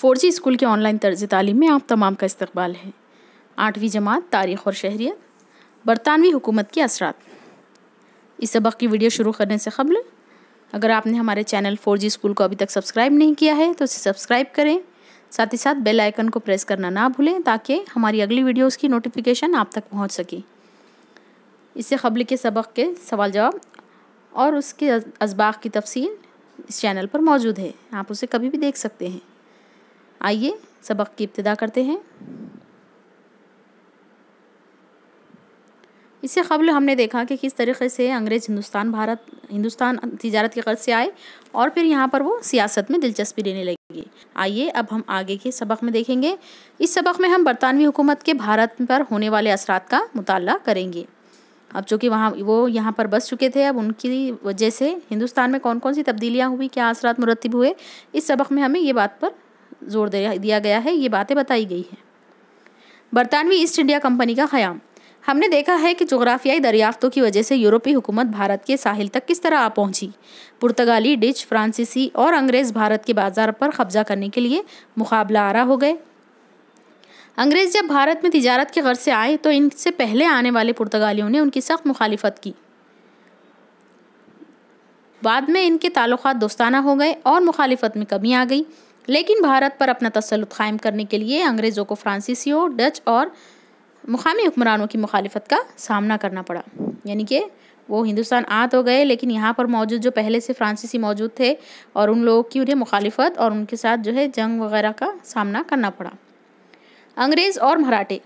four G school के online तर्ज तालीम में आप तमाम का इस्तबाल है आठवीं जमात तारीख़ और शहरीत बरतानवी हुकूमत के असरात इस सबक की वीडियो शुरू करने से कबल अगर आपने हमारे चैनल फोर जी स्कूल को अभी तक सब्सक्राइब नहीं किया है तो उसे सब्सक्राइब करें साथ ही साथ बेल आइकन को प्रेस करना ना भूलें ताकि हमारी अगली वीडियोज़ की नोटिफिकेशन आप तक पहुँच सके इससे कबल के सबक के सवाल जवाब और उसके इसबाक की तफसील इस चैनल पर मौजूद है आप उसे कभी भी देख सकते हैं आइए सबक की इब्तदा करते हैं इससे कबल हमने देखा कि किस तरीके से अंग्रेज़ हिंदुस्तान भारत हिंदुस्तान तजारत के कर्ज से आए और फिर यहाँ पर वो सियासत में दिलचस्पी लेने लगे आइए अब हम आगे के सबक में देखेंगे इस सबक में हम बरतानवी हुकूमत के भारत पर होने वाले असरात का मुताल करेंगे अब चूँकि वहाँ वो यहाँ पर बस चुके थे अब उनकी वजह से हिंदुस्तान में कौन कौन सी तब्दीलियाँ हुई क्या असरात मुरतब हुए इस सबक में हमें ये बात पर जोर दिया गया है ये बातें बताई गई हैं बरतानवी ईस्ट इंडिया कंपनी का ख़याम हमने देखा है कि जोग्राफियाई दरियाफ्तों की वजह से यूरोपीय हुकूमत भारत के साहिल तक किस तरह आ पहुंची पुर्तगाली डिच फ्रांसीसी और अंग्रेज़ भारत के बाजार पर कब्जा करने के लिए मुकाबला आरा हो गए अंग्रेज़ जब भारत में तजारत के गर्ज से आए तो इनसे पहले आने वाले पुर्तगालियों ने उनकी सख्त मुखालफत की बाद में इनके ताल्लुक दोस्ताना हो गए और मुखालफत में कमी आ गई लेकिन भारत पर अपना तसलुत कायम करने के लिए अंग्रेज़ों को फ्रांसीसियों डच और मुकामी हुक्मरानों की मुखालफत का सामना करना पड़ा यानी कि वो हिंदुस्तान आ तो गए लेकिन यहाँ पर मौजूद जो पहले से फ्रांसीसी मौजूद थे और उन लोगों की उन्हें मुखालफत और उनके साथ जो है जंग वगैरह का सामना करना पड़ा अंग्रेज़ और मराठे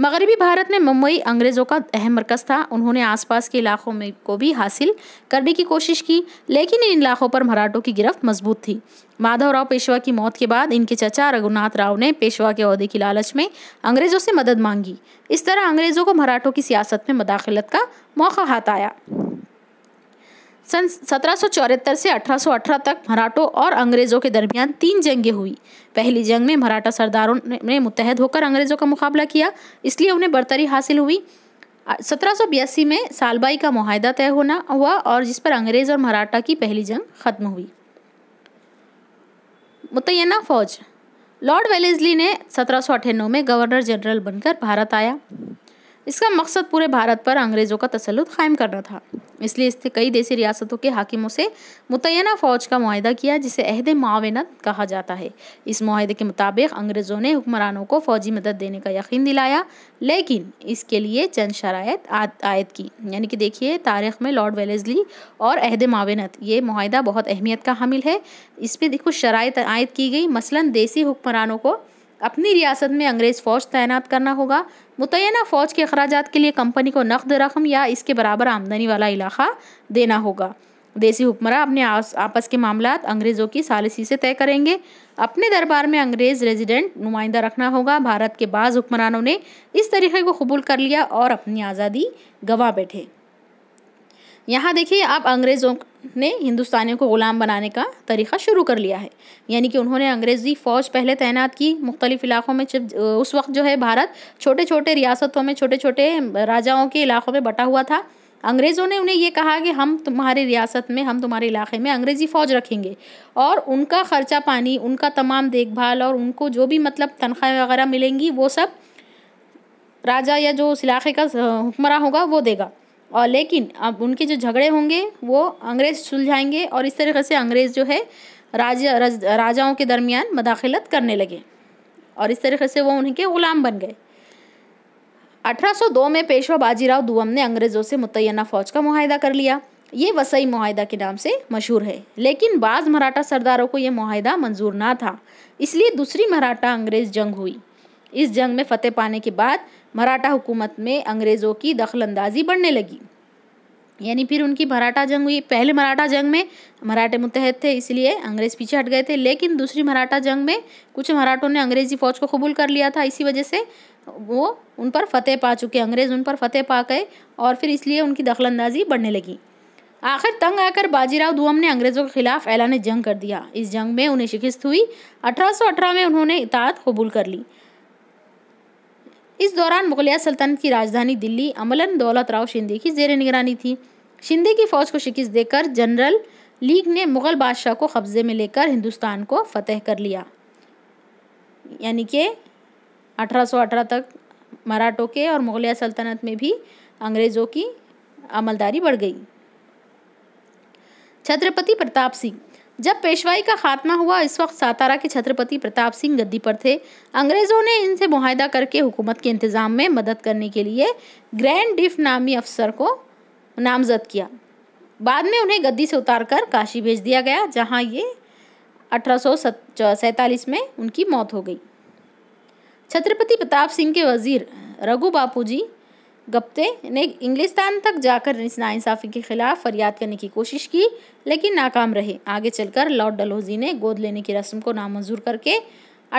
मगरबी भारत में मुंबई अंग्रेज़ों का अहम मरकज़ था उन्होंने आसपास के इलाकों में को भी हासिल करने की कोशिश की लेकिन इन इलाकों पर मराठों की गिरफ्त मजबूत थी माधवराव पेशवा की मौत के बाद इनके चचा रघुनाथ राव ने पेशवा के अहदे की लालच में अंग्रेज़ों से मदद मांगी इस तरह अंग्रेज़ों को मराठों की सियासत में मदाखलत का मौका हाथ आया सन सत्रह से अठारह तक मराठों और अंग्रेज़ों के दरमियान तीन जंगें हुई पहली जंग में मराठा सरदारों ने मुतहद होकर अंग्रेज़ों का मुकाबला किया इसलिए उन्हें बरतरी हासिल हुई सत्रह में सालबाई का माहदा तय होना हुआ और जिस पर अंग्रेज़ और मराठा की पहली जंग ख़त्म हुई मुतना फ़ौज लॉर्ड वेलेजली ने सत्रह में गवर्नर जनरल बनकर भारत आया इसका मकसद पूरे भारत पर अंग्रेज़ों का तसलुत कायम करना था इसलिए इसने कई देसी रियासतों के हाकिमों से मुतना फ़ौज का माहा किया जिसे अहद मावनत कहा जाता है इस माहे के मुताबिक अंग्रेज़ों ने हुक्मरानों को फ़ौजी मदद देने का यकीन दिलाया लेकिन इसके लिए चंद शराय आयद की यानी कि देखिए तारीख़ में लॉर्ड वेलेजली और अहद मावनत ये माहा बहुत अहमियत का हामिल है इस पर कुछ शराय आयद की गई मसला देसी हुक्मरानों को अपनी रियासत में अंग्रेज़ फ़ौज तैनात करना होगा मुतना फ़ौज के अखराज के लिए कंपनी को नकद रकम या इसके बराबर आमदनी वाला इलाका देना होगा देसी हुक्मरान अपने आपस के मामला अंग्रेज़ों की सालसी से तय करेंगे अपने दरबार में अंग्रेज़ रेजिडेंट नुमाइंदा रखना होगा भारत के बाद हुक्मरानों ने इस तरीक़े को कबूल कर लिया और अपनी आज़ादी गंवा बैठे यहाँ देखिए आप अंग्रेज़ों ने हिंदुस्तानियों को ग़ुलाम बनाने का तरीक़ा शुरू कर लिया है यानी कि उन्होंने अंग्रेज़ी फ़ौज पहले तैनात की मुख्तलिफ़ इलाक़ों में उस वक्त जो है भारत छोटे छोटे रियासतों में छोटे छोटे राजाओं के इलाक़ों में बटा हुआ था अंग्रेज़ों ने उन्हें यह कहा कि हम तुम्हारी रियासत में हम तुम्हारे इलाके में अंग्रेज़ी फ़ौज रखेंगे और उनका ख़र्चा पानी उनका तमाम देखभाल और उनको जो भी मतलब तनख्वाह वगैरह मिलेंगी वो सब राजा या जो उस इलाके का हुक्मरान होगा वो देगा और लेकिन अब उनके जो झगड़े होंगे वो अंग्रेज सुलझाएंगे और इस तरीके से अंग्रेज़ जो है राजा राज राजाओं के दरमियान मदाखलत करने लगे और इस तरीके से वो उनके ग़ुलाम बन गए 1802 में पेशवा बाजीराव दुआम ने अंग्रेज़ों से मुतना फ़ौज का माहिदा कर लिया ये वसई माहिदा के नाम से मशहूर है लेकिन बाज़ मराठा सरदारों को यह माहिदा मंजूर ना था इसलिए दूसरी मराठा अंग्रेज़ जंग हुई इस जंग में फ़तेह पाने के बाद मराठा हुकूमत में अंग्रेज़ों की दखल अंदाजी बढ़ने लगी यानी फिर उनकी मराठा जंग हुई पहले मराठा जंग में मराठे मुतहद थे इसलिए अंग्रेज़ पीछे हट गए थे लेकिन दूसरी मराठा जंग में कुछ मराठों ने अंग्रेज़ी फ़ौज को कबूल कर लिया था इसी वजह से वो उन पर फतेह पा चुके अंग्रेज़ उन पर फतेह पा गए और फिर इसलिए उनकी दखल अंदाजी बढ़ने लगी आखिर तंग आकर बाजीराव धुआम ने अंग्रेज़ों के खिलाफ ऐलान जंग कर दिया इस जंग में उन्हें शिकस्त हुई अठारह में उन्होंने इतात कबूल कर ली इस दौरान मुगलिया सल्तनत की राजधानी दिल्ली अमलन राव शिंदे की जेर निगरानी थी शिंदे की फौज को शिकस्त देकर जनरल लीग ने मुगल बादशाह को कब्जे में लेकर हिंदुस्तान को फतेह कर लिया यानी कि 1818 तक मराठों के और मुगलिया सल्तनत में भी अंग्रेज़ों की अमलदारी बढ़ गई छत्रपति प्रताप सिंह जब पेशवाई का खात्मा हुआ इस वक्त सातारा के छत्रपति प्रताप सिंह गद्दी पर थे अंग्रेज़ों ने इनसे मुहिदा करके हुकूमत के इंतज़ाम में मदद करने के लिए ग्रैंड डिफ नामी अफसर को नामजद किया बाद में उन्हें गद्दी से उतारकर काशी भेज दिया गया जहां ये अठारह में उनकी मौत हो गई छत्रपति प्रताप सिंह के वजीर रघु बापू जी गप्ते ने इंग्लिस्तान तक जाकर इस नाइंसाफ़ी के खिलाफ फरियाद करने की कोशिश की लेकिन नाकाम रहे आगे चलकर लॉर्ड डलहौजी ने गोद लेने की रस्म को नामंजूर करके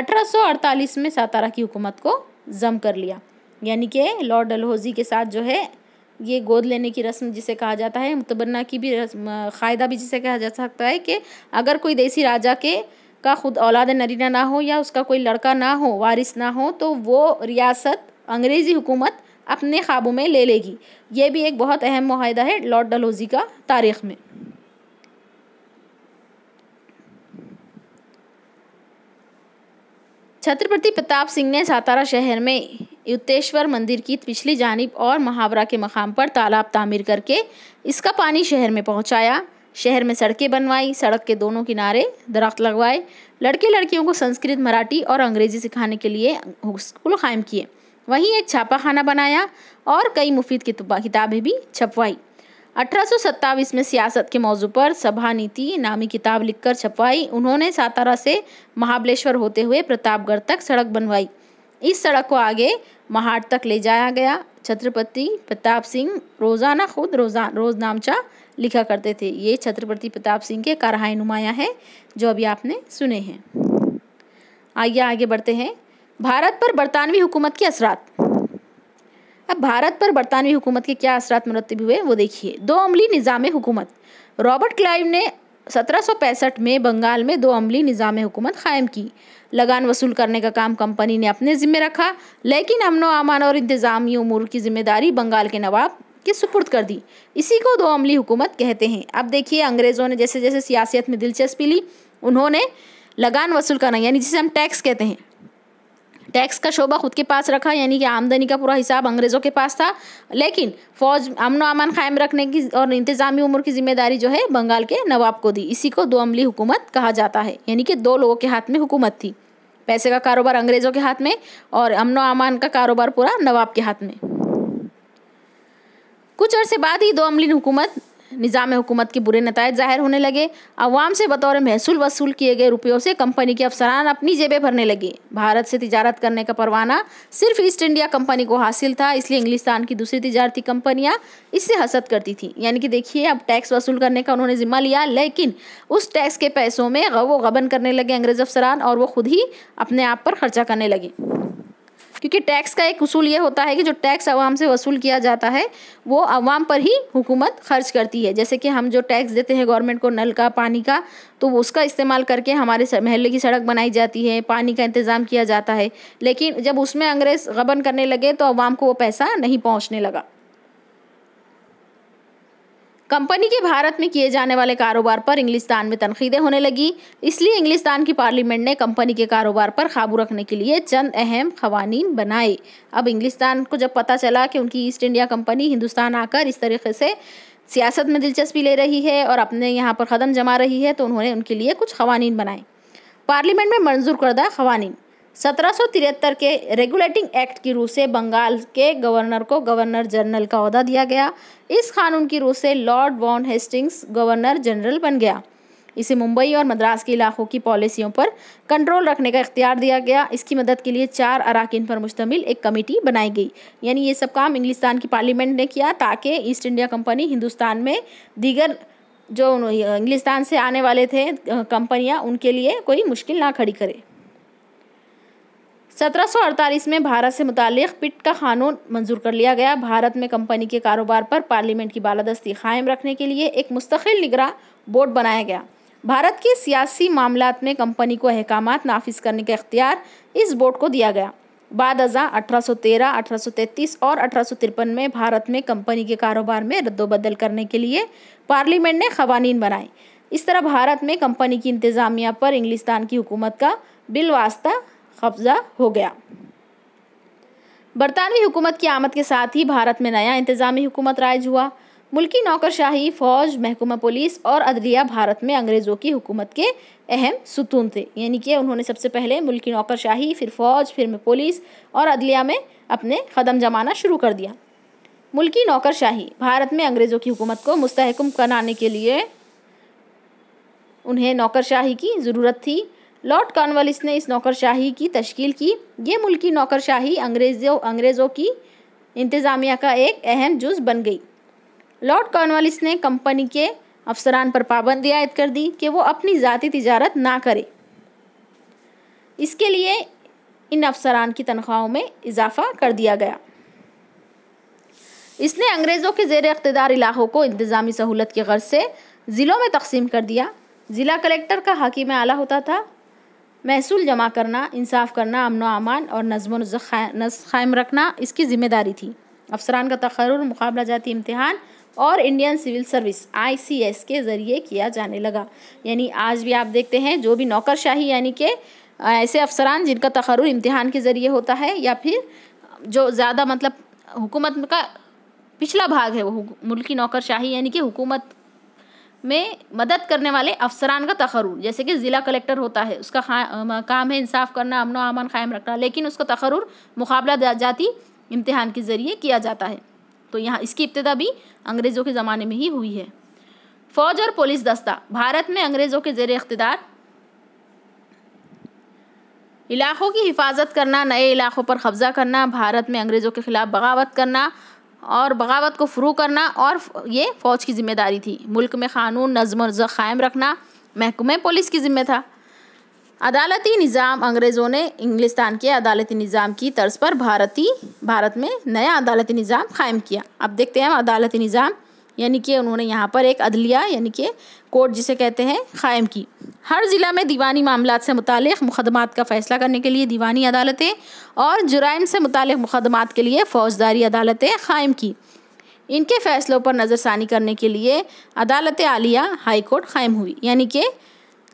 1848 में सातारा की हुकूमत को जम कर लिया यानी कि लॉर्ड डलहौजी के साथ जो है ये गोद लेने की रस्म जिसे कहा जाता है मुतबन्ना की भी रस्म फायदा भी जिसे कहा जा सकता है कि अगर कोई देसी राजा के का खुद औलाद नरीना ना हो या उसका कोई लड़का ना हो वारिस ना हो तो वो रियासत अंग्रेज़ी हुकूमत अपने ख्वाबों में ले लेगी ये भी एक बहुत अहम माहदा है लॉर्ड डलहौजी का तारीख में छत्रपति प्रताप सिंह ने सातारा शहर में युक्तेश्वर मंदिर की पिछली जानब और महावरा के मकाम पर तालाब तामीर करके इसका पानी शहर में पहुंचाया शहर में सड़कें बनवाई सड़क के दोनों किनारे दरख्त लगवाए लड़के लड़कियों को संस्कृत मराठी और अंग्रेज़ी सिखाने के लिए स्कूल कायम किए वहीं एक छापाखाना बनाया और कई मुफीद किताबें भी छपवाई अठारह में सियासत के मौजू पर सभा नीति नामी किताब लिखकर छपवाई उन्होंने सातारा से महाबलेश्वर होते हुए प्रतापगढ़ तक सड़क बनवाई इस सड़क को आगे महाड़ तक ले जाया गया छत्रपति प्रताप सिंह रोज़ाना खुद रोजा रोज़ नामचा लिखा करते थे ये छत्रपति प्रताप सिंह के कारहाय नुमाया है जो अभी आपने सुने हैं आइए आगे बढ़ते हैं भारत पर बरतानवी हुकूमत के असरात अब भारत पर बरतानवी हुकूमत के क्या असरात मरतब हुए वो देखिए दो अमली निज़ाम हुकूमत रॉबर्ट क्लाइव ने सत्रह में बंगाल में दो अमली निज़ाम हुकूमत क़ायम की लगान वसूल करने का काम कंपनी ने अपने ज़िम्मे रखा लेकिन अमन अमान और इंतज़ामी उमूर की जिम्मेदारी बंगाल के नवाब के सुपुर्द कर दी इसी को दो अमली हुकूमत कहते हैं अब देखिए अंग्रेज़ों ने जैसे जैसे सियासत में दिलचस्पी ली उन्होंने लगान वसूल करना यानी जिसे हम टैक्स कहते हैं टैक्स का शोबा खुद के पास रखा यानी कि आमदनी का पूरा हिसाब अंग्रेज़ों के पास था लेकिन फौज अमन अमान कायम रखने की और इंतजामी उम्र की जिम्मेदारी जो है बंगाल के नवाब को दी इसी को दो अमली हुकूमत कहा जाता है यानी कि दो लोगों के हाथ में हुकूमत थी पैसे का कारोबार अंग्रेज़ों के हाथ में और अमन अमान का कारोबार पूरा नवाब के हाथ में कुछ अरसे बाद ही दो अमली हुकूमत निज़ाम हुकूमत के बुरे नतज ज़ाहिर होने लगे अवाम से बतौर महसूल वसूल किए गए रुपयों से कंपनी के अफसरान अपनी जेबें भरने लगे भारत से तजारत करने का परवाना सिर्फ ईस्ट इंडिया कंपनी को हासिल था इसलिए इंग्लिस्तान की दूसरी तजारती कंपनियाँ इससे हसद करती थी यानी कि देखिए अब टैक्स वसूल करने का उन्होंने ज़िम्मा लिया लेकिन उस टैक्स के पैसों में वो गबन करने लगे अंग्रेज़ अफसरान और वो खुद ही अपने आप पर खर्चा करने लगे क्योंकि टैक्स का एक उसूल ये होता है कि जो टैक्स आवाम से वसूल किया जाता है वो आवाम पर ही हुकूमत खर्च करती है जैसे कि हम जो टैक्स देते हैं गवर्नमेंट को नल का पानी का तो उसका इस्तेमाल करके हमारे महल्ले की सड़क बनाई जाती है पानी का इंतज़ाम किया जाता है लेकिन जब उसमें अंग्रेज़ गबन करने लगे तो अवाम को वो पैसा नहीं पहुँचने लगा कंपनी के भारत में किए जाने वाले कारोबार पर इंग्लिस्तान में तनखीदें होने लगी इसलिए इंग्लिस्तान की पार्लियामेंट ने कंपनी के कारोबार पर काबू रखने के लिए चंद अहम खवानीन बनाए अब इंग्लिस्तान को जब पता चला कि उनकी ईस्ट इंडिया कंपनी हिंदुस्तान आकर इस तरीके से सियासत में दिलचस्पी ले रही है और अपने यहाँ पर कदम जमा रही है तो उन्होंने उनके लिए कुछ खवानी बनाए पार्लियामेंट में मंजूर करदा खवानी 1773 के रेगुलेटिंग एक्ट की रूह से बंगाल के गवर्नर को गवर्नर जनरल का अहदा दिया गया इस कानून की रूह से Lord Warren Hastings governor general बन गया इसे मुंबई और मद्रास के इलाकों की पॉलिसियों पर कंट्रोल रखने का इख्तियार दिया गया इसकी मदद के लिए चार अरकान पर मुश्तमिल एक कमेटी बनाई गई यानी ये सब काम इंग्लिस्तान की पार्लियामेंट ने किया ताकि ईस्ट इंडिया कंपनी हिंदुस्तान में दीगर जो इंग्लिस्तान से आने वाले थे कंपनियां उनके लिए कोई मुश्किल ना खड़ी करे सत्रह में भारत से मुतक़ पिट का कानून मंजूर कर लिया गया भारत में कंपनी के कारोबार पर पार्लियामेंट की बालादस्ती कायम रखने के लिए एक मुस्तकिल निगरान बोर्ड बनाया गया भारत के सियासी मामला में कंपनी को अहकाम नाफिज करने का इख्तियार इस बोर्ड को दिया गया बाद अजा अठारह 1833 और अठारह में भारत में कंपनी के कारोबार में रद्दोबदल करने के लिए पार्लियामेंट ने खवानीन बनाए इस तरह भारत में कंपनी की इंतज़ामिया पर इंग्लिस्तान की हुकूमत का बिल वास्ता कब्ज़ा हो गया बरतानवी हुकूमत की आमद के साथ ही भारत में नया इंतज़ामी हुकूमत राइज हुआ मुल्की नौकरशाही फ़ौज महकुमा पुलिस और अदलिया भारत में अंग्रेज़ों की हुकूमत के अहम सुतून थे यानी कि उन्होंने सबसे पहले मुल्की नौकरशाही फिर फ़ौज फिर में पुलिस और अदलिया में अपने कदम जमाना शुरू कर दिया मुल्की नौकरशाही भारत में अंग्रेज़ों की हुकूमत को मुस्तकम बनाने के लिए उन्हें नौकरशाही की ज़रूरत थी लॉर्ड कॉर्नवालिस ने इस नौकरशाही की तश्कील की ये मुल्की नौकरशाही अंग्रेज़ों अंग्रेज़ों की इंतज़ामिया का एक अहम जुज बन गई लॉर्ड कॉर्नवालिस ने कंपनी के अफसरान पर पाबंदी आयद कर दी कि वो अपनी ज़ाती तजारत ना करे इसके लिए इन अफसरान की तनख्वाहों में इजाफा कर दिया गया इसने अंग्रेज़ों के जेर अकतदार इलाकों को इंतज़ामी सहूलत की गर्ज से ज़िलों में तकसीम कर दिया ज़िला कलेक्टर का हाकिम आला होता था महसूल जमा करना इंसाफ करना अमन अमान और नज़म नस्म कायम रखना इसकी ज़िम्मेदारी थी अफसरान का तखर मुकाबला जाती इम्तहान और इंडियन सिविल सर्विस आईसीएस के ज़रिए किया जाने लगा यानी आज भी आप देखते हैं जो भी नौकरशाही यानी कि ऐसे अफसरान जिनका तकर इम्तहान के ज़रिए होता है या फिर जो ज़्यादा मतलब हुकूमत का पिछला भाग है वो मुल्की नौकरशाही यानी कि हुकूमत में मदद करने वाले अफसरान का तखरूर जैसे कि ज़िला कलेक्टर होता है उसका काम है इंसाफ करना अमन अमन कायम रखना लेकिन उसका तखरूर मुकाबला जाती इम्तहान के ज़रिए किया जाता है तो यहाँ इसकी इब्तदा भी अंग्रेज़ों के ज़माने में ही हुई है फ़ौज और पुलिस दस्ता भारत में अंग्रेज़ों के जेर अख्तदार इलाक़ों की हिफाजत करना नए इलाक़ों पर कब्ज़ा करना भारत में अंग्रेज़ों के ख़िलाफ़ बगावत करना और बगावत को फ्रू करना और ये फ़ौज की जिम्मेदारी थी मुल्क में कानून नज़म और क़ायम रखना महकमे पुलिस की ज़िम्मे था अदालती निज़ाम अंग्रेज़ों ने इंग्लिस्तान के अदालती निज़ाम की तर्ज पर भारतीय भारत में नया अदालती निज़ाम कायम किया अब देखते हैं अदालती निज़ाम यानी कि उन्होंने यहाँ पर एक अदलिया यानी कि कोर्ट जिसे कहते हैं कायम की हर ज़िला में दीवानी मामला से मुतल मुकदमात का फ़ैसला करने के लिए दीवानी अदालतें और जुराइम से मुतल मुकदमात के लिए फ़ौजदारी अदालतें कायम की इनके फ़ैसलों पर नज़रसानी करने के लिए अदालत आलिया हाई कोर्ट कायम हुई यानी कि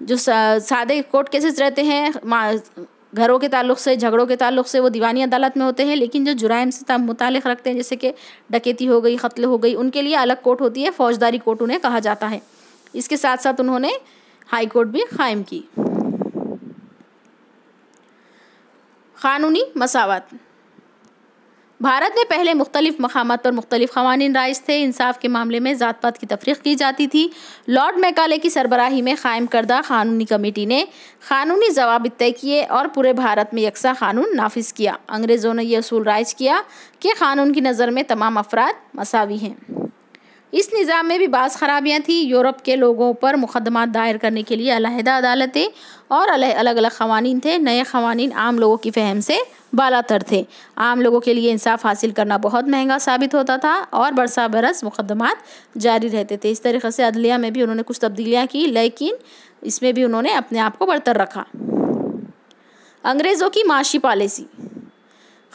जो सादे कोर्ट केसेस रहते हैं घरों के ताल्लुक से झगड़ों के ताल्लुक से वो दीवानी अदालत में होते हैं लेकिन जो जुराइम से मुतल रखते हैं जैसे कि डकेती हो गई कत्ल हो गई उनके लिए अलग कोर्ट होती है फौजदारी कोर्ट उन्हें कहा जाता है इसके साथ साथ उन्होंने हाई कोर्ट भी कायम की क़ानूनी मसावत भारत में पहले मुख्तलिफ मकाम पर मुख्तलिफ कवानीन राइज थे इंसाफ के मामले में ज़ात पात की तफरीक की जाती थी लॉर्ड मैकाले की सरबराही में कायम करदा कानूनी कमेटी ने कानूनी जवाब तय किए और पूरे भारत में यकसा कानून नाफिज किया अंग्रेज़ों ने यह असूल राइज किया कि कानून की नज़र में तमाम अफराद मसावी हैं इस निज़ाम में भी बास ख़राबियाँ थी यूरोप के लोगों पर मुकदमा दायर करने के लिए अलहदा अदालतें और अलग अलग खवानी थे नए खवानी आम लोगों की फहम से बालातर थे आम लोगों के लिए इंसाफ हासिल करना बहुत महंगा साबित होता था और बरसा बरस मुकदमात जारी रहते थे इस तरीके से अदलिया में भी उन्होंने कुछ तब्दीलियाँ की लेकिन इसमें भी उन्होंने अपने आप को बरतर रखा अंग्रेज़ों की माशी पॉलिसी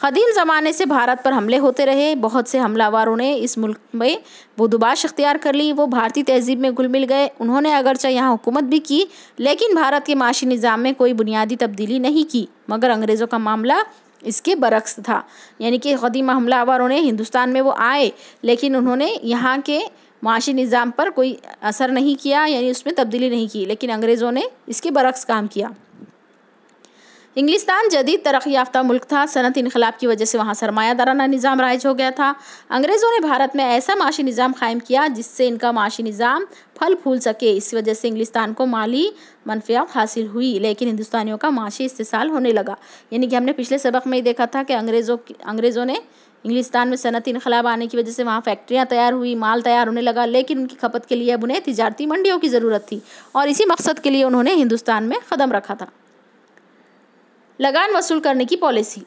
कदीम ज़माने से भारत पर हमले होते रहे बहुत से हमलावरों ने इस मुल्क में वो दुबाश अख्तियार कर ली वो भारतीय तहजीब में घुल मिल गए उन्होंने अगरचे यहाँ हुकूमत भी की लेकिन भारत के माशी निज़ाम में कोई बुनियादी तब्दीली नहीं की मगर अंग्रेज़ों का मामला इसके बरक्स था यानी कि कदीम हमलावरों ने हिंदुस्तान में वो आए लेकिन उन्होंने यहाँ के माशी निज़ाम पर कोई असर नहीं किया यानी उसमें तब्दीली नहीं की लेकिन अंग्रेज़ों ने इसके बरक्स काम किया इंग्लिस्तान जदीद तरक्की याफ्ता मुल्क था सनत इनकलाब की वजह से वहाँ सरमायादाराना निज़ाम राइज हो गया था अंग्रेज़ों ने भारत में ऐसा माशी निज़ाम कायम किया जिससे इनका माशी निज़ाम फल फूल सके इस वजह से इंग्लिस्तान को माली मनफियात हासिल हुई लेकिन हिंदुस्तानियों का माशी इस्तेसाल होने लगा यानी कि हमने पिछले सबक में ही देखा था कि अंग्रेज़ों अंग्रेज़ों ने इंग्लिस्तान में सनती इनकलाब आने की वजह से वहाँ फैक्ट्रियाँ तैयार हुई माल तैयार होने लगा लेकिन उनकी खपत के लिए अब उन्हें तजारती मंडियों की ज़रूरत थी और इसी मकसद के लिए उन्होंने हिंदुस्तान में कदम रखा था लगान वसूल करने की पॉलिसी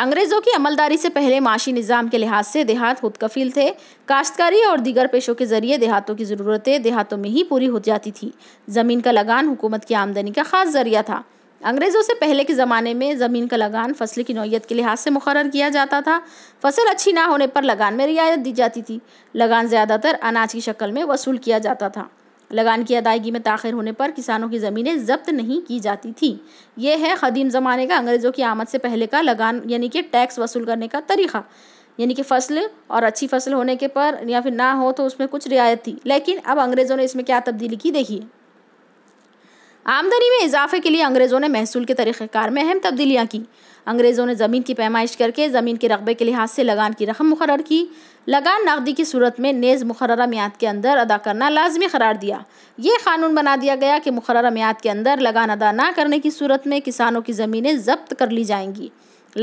अंग्रेज़ों की अमलदारी से पहले माशी निज़ाम के लिहाज से देहात खुद कफ़ील थे काश्तकारी और दीगर पेशों के ज़रिए देहातों की ज़रूरतें देहातों में ही पूरी हो जाती थी ज़मीन का लगान हुकूमत की आमदनी का ख़ास ज़रिया था अंग्रेज़ों से पहले के ज़माने में ज़मीन का लगान फसल की नोयत के लिहाज से मुकर किया जाता था फसल अच्छी ना होने पर लगान में रियायत दी जाती थी लगान ज़्यादातर अनाज की शक्ल में वसूल किया जाता था लगान की अदायगी में ताखिर होने पर किसानों की ज़मीनें जब्त नहीं की जाती थी ये है कदीम ज़माने का अंग्रेज़ों की आमद से पहले का लगान यानी कि टैक्स वसूल करने का तरीक़ा यानी कि फसल और अच्छी फसल होने के पर या फिर ना हो तो उसमें कुछ रियायत थी लेकिन अब अंग्रेज़ों ने इसमें क्या तब्दीली की देखिए आमदनी में इजाफे के लिए अंग्रेज़ों ने महसूल के तरीक़ेकार में अहम तब्दीलियाँ की अंग्रेज़ों ने ज़मीन की पैमाइश करके ज़मीन के रकबे के लिहाज से लगान की रकम मुकर की लगान नकदी की सूरत में नेज़ मुकर मियाद के अंदर अदा करना लाजमी करार दिया ये कानून बना दिया गया कि मुकर मियाद के अंदर लगान अदा ना करने की सूरत में किसानों की ज़मीनें जब्त कर ली जाएंगी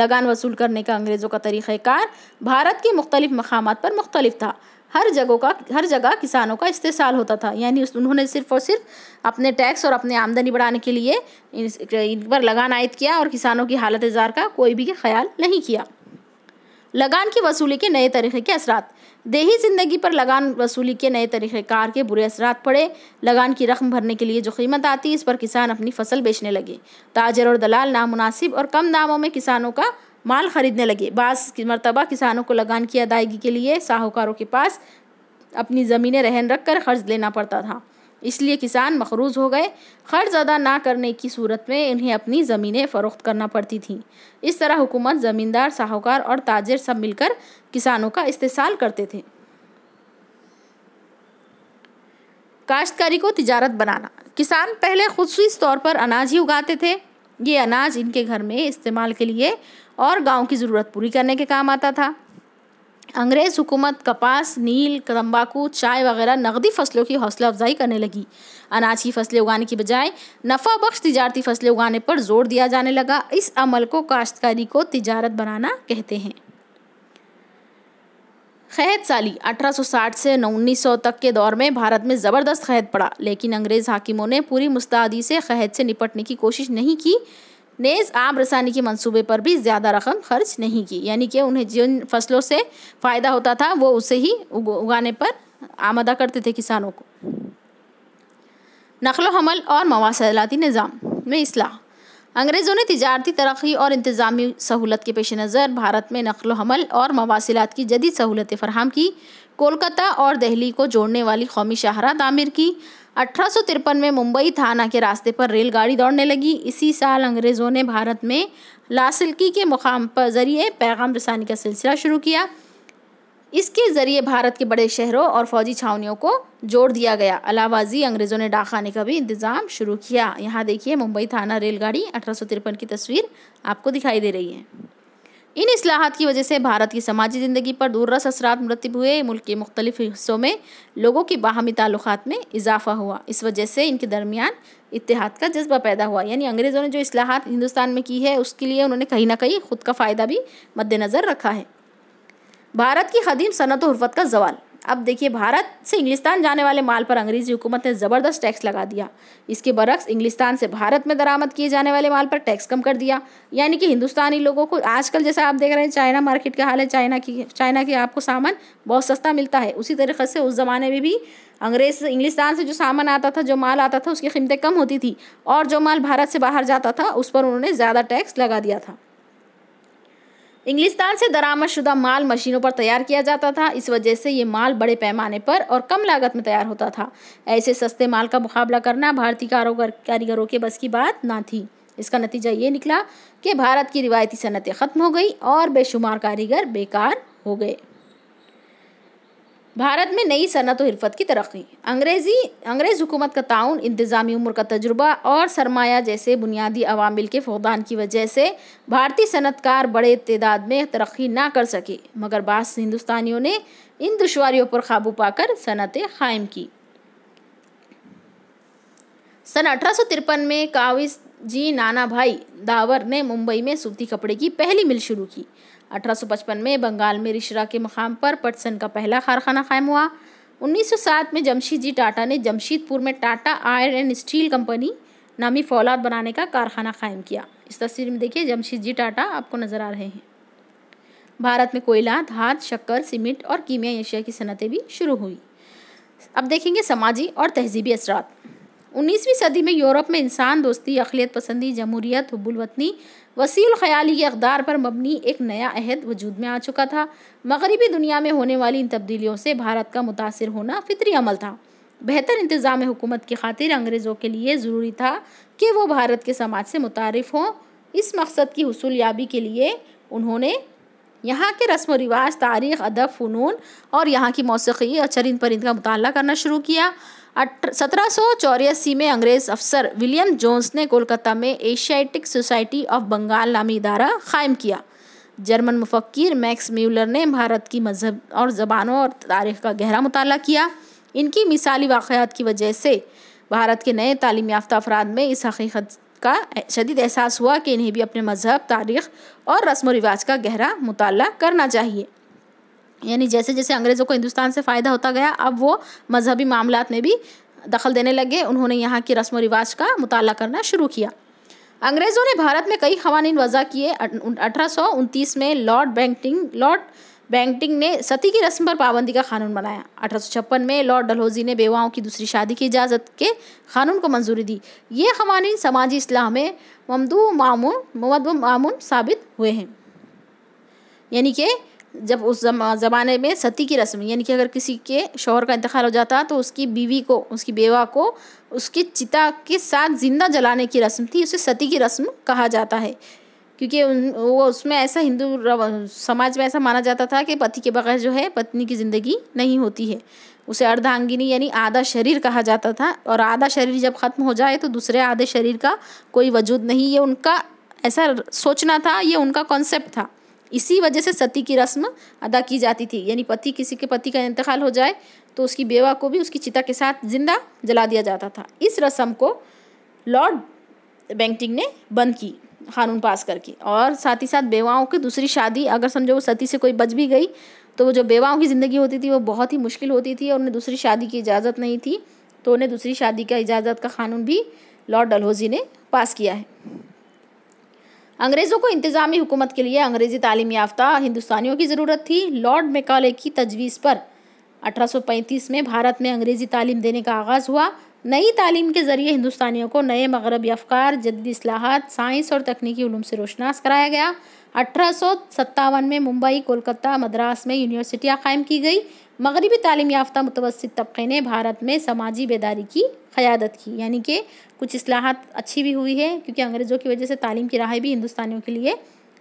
लगान वसूल करने का अंग्रेज़ों का तरीक़ार भारत के मुख्तलिफ़ मकाम पर मुख्तलिफ था हर जगहों का हर जगह किसानों का इस्तेसाल होता था यानी उन्होंने सिर्फ और सिर्फ अपने टैक्स और अपने आमदनी बढ़ाने के लिए इन पर लगान आयद किया और किसानों की हालत इजार का कोई भी ख्याल नहीं किया लगान की वसूली के नए तरीके के असरात देही ज़िंदगी पर लगान वसूली के नए तरीक़ेकार के बुरे असरात पड़े लगान की रकम भरने के लिए जो कीमत आती इस पर किसान अपनी फसल बेचने लगे ताजर और दलाल नामनासिब और कम दामों में किसानों का माल खरीदने लगे बास की मरतबा किसानों को लगान की अदायगी के लिए साहूकारों के पास अपनी ज़मीनें रहन रख कर कर्ज लेना पड़ता था इसलिए किसान मखरूज हो गए कर्ज अदा ना करने की सूरत में इन्हें अपनी ज़मीनें फ़रोख्त करना पड़ती थीं इस तरह हुकूमत ज़मींदार साहूकार और ताजर सब मिलकर किसानों का इस्तेसाल करते थे काश्तकारी को तिजारत बनाना किसान पहले खुदशी तौर पर अनाज ही उगाते थे ये अनाज इनके घर में इस्तेमाल के लिए और गांव की ज़रूरत पूरी करने के काम आता था अंग्रेज़ हुकूमत कपास नील तम्बाकू चाय वगैरह नकदी फसलों की हौसला अफजाई करने लगी अनाज की फसलें उगाने की बजाय नफा बख्श तजारती फसलें उगाने पर जोर दिया जाने लगा इस अमल को काश्तकारी को तजारत बनाना कहते हैं खैद साली 1860 से उन्नीस तक के दौर में भारत में ज़बरदस्त खैद पड़ा लेकिन अंग्रेज़ हाकिमों ने पूरी मुस्तादी से खैद से निपटने की कोशिश नहीं की नेज आम रसानी के मंसूबे पर भी ज़्यादा रकम खर्च नहीं की यानी कि उन्हें जिन फसलों से फ़ायदा होता था वो उसे ही उगाने पर आमदा करते थे किसानों को नकलो हमल और मवासलाती निज़ाम में असलाह अंग्रेज़ों ने तजारती तरक्की और इंतज़ामी सहूलत के पेश नज़र भारत में नकलो हमल और मवासिलत की जदीद सहूलतें फरहम की कोलकाता और दहली को जोड़ने वाली कौमी शाहरा तमीर की अठारह में मुंबई थाना के रास्ते पर रेलगाड़ी दौड़ने लगी इसी साल अंग्रेज़ों ने भारत में लासिल्की के मुकाम पर ज़रिए पैगाम रसानी का सिलसिला शुरू किया इसके ज़रिए भारत के बड़े शहरों और फौजी छावनियों को जोड़ दिया गया अलावाजी अंग्रेज़ों ने डाकखाने का भी इंतज़ाम शुरू किया यहाँ देखिए मुंबई थाना रेलगाड़ी अठारह की तस्वीर आपको दिखाई दे रही है इन असलाहत की वजह से भारत की समाजी ज़िंदगी पर दूरस असरा मरतब हुए मुल्क के मुख्तलिफ हिस्सों में लोगों की बाहमी ताल्लुकात में इजाफा हुआ इस वजह से इनके दरमियान इतिहाद का जज्बा पैदा हुआ यानी अंग्रेज़ों ने जो असलाहत हिंदुस्तान में की है उसके लिए उन्होंने कहीं ना कहीं ख़ुद का फ़ायदा भी मद्दनज़र रखा है भारत की हदीम सनत हरफत का जवाल अब देखिए भारत से इंग्लिस्तान जाने वाले माल पर अंग्रेजी हुकूमत ने ज़बरदस्त टैक्स लगा दिया इसके बरक्स इंग्लिस्तान से भारत में दरामद किए जाने वाले माल पर टैक्स कम कर दिया यानी कि हिंदुस्तानी लोगों को आजकल जैसा आप देख रहे हैं चाइना मार्केट का हाल है चाइना की चाइना के आपको सामान बहुत सस्ता मिलता है उसी तरीके से उस ज़माने में भी अंग्रेज से इंग्लिस्तान से जो सामान आता था जो माल आता था उसकी कीमतें कम होती थी और जो माल भारत से बाहर जाता था उस पर उन्होंने ज़्यादा टैक्स लगा दिया था इंग्लिस्तान से दरामदशुदा माल मशीनों पर तैयार किया जाता था इस वजह से ये माल बड़े पैमाने पर और कम लागत में तैयार होता था ऐसे सस्ते माल का मुकाबला करना भारतीय कारीगरों के बस की बात ना थी इसका नतीजा ये निकला कि भारत की रिवायती सनतें ख़त्म हो गई और बेशुमार कारीगर बेकार हो गए भारत में नई सनत और हिरफत की तरक्की अंग्रेज़ी अंग्रेज़ हुकूमत का ताउन इंतज़ामी उम्र का तजुर्बा और सरमाया जैसे बुनियादी अवामिल के फौदान की वजह से भारतीय सनतकार बड़े तदाद में तरक्की ना कर सके मगर बास हिंदुस्तानियों ने इन दुशारियों पर काबू पाकर सनतें कायम की सन अठारह में काविस जी नाना भाई दावर ने मुंबई में सूती कपड़े की पहली मिल शुरू की 1855 में बंगाल में रिश्रा के मकाम पर पटसन का पहला कारखाना कायम हुआ 1907 में जमशेद जी टाटा ने जमशेदपुर में Tata iron and steel company नामी फौलाद बनाने का कारखाना कायम किया इस तस्वीर में देखिए जमशेद जी टाटा आपको नज़र आ रहे हैं भारत में कोयला धात शक्कर सीमेंट और कीमिया एशिया की सनतें भी शुरू हुई अब देखेंगे समाजी और तहजीबी असरात उन्नीसवीं सदी में यूरोप में इंसान दोस्ती अखिलियत पसंदी जमहूरियत हब्बुलवतनी वसील ख्याली के अकदार पर मबनी एक नया अहद वजूद में आ चुका था मगरबी दुनिया में होने वाली इन तब्दीलियों से भारत का मुतासर होना फितरी अमल था बेहतर इंतज़ाम हुकूमत की खातिर अंग्रेज़ों के लिए ज़रूरी था कि वो भारत के समाज से मुतारफ़ हों इस मकसद की हसूल याबी के लिए उन्होंने यहाँ के रस्म व रिवाज तारीख अदब फ़नून और यहाँ की मौसीकी और चरिंद परिंद का मुताल करना शुरू किया सत्रह में अंग्रेज अफसर विलियम जोन्स ने कोलकाता में एशियाटिक सोसाइटी ऑफ बंगाल नामी इदारा कायम किया जर्मन मुफक्र मैक्स म्यूलर ने भारत की मजहब और ज़बानों और तारीख का गहरा मुताल किया इनकी मिसाली वाक़ात की वजह से भारत के नए तालीम याफ्ता अफराद में इस हकीकत का शदीद एहसास हुआ कि इन्हें भी अपने मजहब तारीख और रस्म व रिवाज का गहरा मुताल करना चाहिए यानी जैसे जैसे अंग्रेज़ों को हिंदुस्तान से फ़ायदा होता गया अब वो मजहबी मामला में भी दखल देने लगे उन्होंने यहाँ के रस्म व रिवाज का मुताल करना शुरू किया अंग्रेज़ों ने भारत में कई खवानी वज़ा किए अठारह में लॉर्ड बैंकटिंग लॉर्ड बैंकटिंग ने सती की रस्म पर पाबंदी का कानून बनाया अठारह में लॉर्ड डलहौजी ने बेवाओं की दूसरी शादी की इजाज़त के कानून को मंजूरी दी ये खवानी समाजी इस्लाह में ममदू मामून ममद मामून साबित हुए हैं यानी कि जब उस ज़माने में सती की रस्म यानी कि अगर किसी के शोहर का इंतकाल हो जाता तो उसकी बीवी को उसकी बेवा को उसकी चिता के साथ जिंदा जलाने की रस्म थी उसे सती की रस्म कहा जाता है क्योंकि वो उसमें ऐसा हिंदू समाज में ऐसा माना जाता था कि पति के बगैर जो है पत्नी की ज़िंदगी नहीं होती है उसे अर्धांगिनी यानी आधा शरीर कहा जाता था और आधा शरीर जब ख़त्म हो जाए तो दूसरे आधे शरीर का कोई वजूद नहीं ये उनका ऐसा सोचना था ये उनका कॉन्सेप्ट था इसी वजह से सती की रस्म अदा की जाती थी यानी पति किसी के पति का इंतकाल हो जाए तो उसकी बेवा को भी उसकी चिता के साथ जिंदा जला दिया जाता था इस रस्म को लॉर्ड बैंकटिंग ने बंद की कानून पास करके और साथ ही साथ बेवाओं की दूसरी शादी अगर समझो वो सती से कोई बच भी गई तो वो जो बेवाओं की ज़िंदगी होती थी वो बहुत ही मुश्किल होती थी और उन्हें दूसरी शादी की इजाज़त नहीं थी तो उन्हें दूसरी शादी का इजाज़त का कानून भी लॉर्ड डलहौजी ने पास किया है अंग्रेज़ों को इंतज़ामी हुकूमत के लिए अंग्रेज़ी तालीम याफ्ता हिंदुस्तानियों की ज़रूरत थी लॉर्ड मेकाले की तजवीज़ पर 1835 में भारत में अंग्रेज़ी तालीम देने का आगाज़ हुआ नई तालीम के ज़रिए हिंदुस्तानियों को नए मगरबी अफकार जदद असलाहत साइंस और तकनीकी उलूम से रोशनास कराया गया अठारह में मुंबई कोलकाता मद्रास में यूनिवर्सिटियाँ कायम की गई मगरबी तालीम याफ़्त मुतवसत तबके ने भारत में समाजी बेदारी की क़्यादत की यानी कि कुछ असलाहत अच्छी भी हुई है क्योंकि अंग्रेज़ों की वजह से तालीम की राहें भी हिंदुस्तानियों के लिए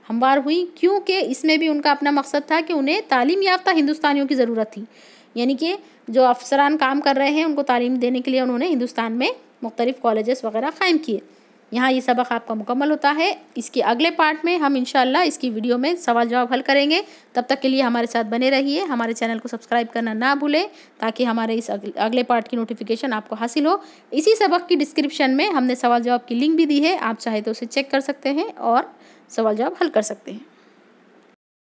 हमवार हुई क्योंकि इसमें भी उनका अपना मकसद था कि उन्हें तालीम याफ़्त हिंदुस्तानियों की ज़रूरत थी यानी कि जो अफसरान काम कर रहे हैं उनको तालीम देने के लिए उन्होंने हिंदुस्तान में मुख्तलिफ़ कॉलेज वगैरह क़ायम किए यहाँ ये सबक आपका मुकम्मल होता है इसके अगले पार्ट में हम इनशाला इसकी वीडियो में सवाल जवाब हल करेंगे तब तक के लिए हमारे साथ बने रहिए हमारे चैनल को सब्सक्राइब करना ना भूलें ताकि हमारे इस अगले पार्ट की नोटिफिकेशन आपको हासिल हो इसी सबक की डिस्क्रिप्शन में हमने सवाल जवाब की लिंक भी दी है आप चाहे तो उसे चेक कर सकते हैं और सवाल जवाब हल कर सकते हैं